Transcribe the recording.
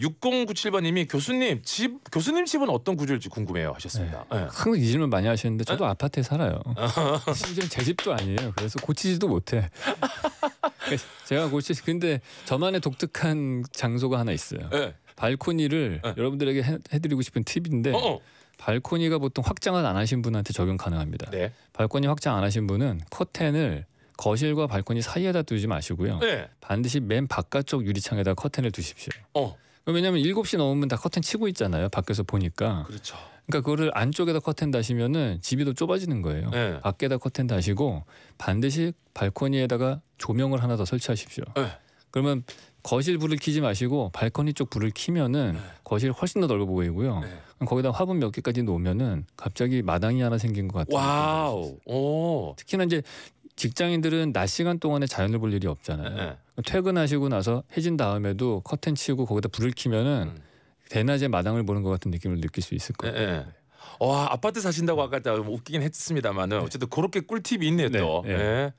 6097번님이 교수님 집 교수님 집은 어떤 구조일지 궁금해요 하셨습니다. 네. 네. 한국 이 질문 많이 하시는데 저도 네? 아파트에 살아요. 심지어 제 집도 아니에요. 그래서 고치지도 못해. 제가 고치 근데 저만의 독특한 장소가 하나 있어요. 네. 발코니를 네. 여러분들에게 해, 드리고 싶은 팁인데 어어. 어. 발코니가 보통 확장을 안 하신 분한테 적용 가능합니다. 네. 발코니 확장 안 하신 분은 커튼을 거실과 발코니 사이에다 두지 마시고요. 반드시 맨 바깥쪽 유리창에다 커튼을 두십시오. 어. 왜냐하면 7시 넘으면 다 커튼 치고 있잖아요. 밖에서 보니까. 그렇죠. 그러니까 그거를 안쪽에다 커튼 다시면은 집이 더 좁아지는 거예요. 네. 밖에다 커튼 다시고 반드시 발코니에다가 조명을 하나 더 설치하십시오. 네. 그러면 거실 불을 켜지 마시고 발코니 쪽 불을 켜면은 네. 거실 훨씬 더 넓어 보이고요. 네. 거기다 화분 몇 개까지 놓으면은 갑자기 마당이 하나 생긴 것 같아요. 와우. 오. 특히나 이제 직장인들은 낮 시간 동안에 자연을 볼 일이 없잖아요. 네. 퇴근하시고 나서 해진 다음에도 커튼 치고 거기다 불을 키면은 음. 대낮에 마당을 보는 것 같은 느낌을 느낄 수 있을 거예요. 예, 예. 와 아파트 사신다고 아까 웃기긴 했습니다만은 네. 어쨌든 그렇게 꿀팁이 있네요 네, 또. 네, 네.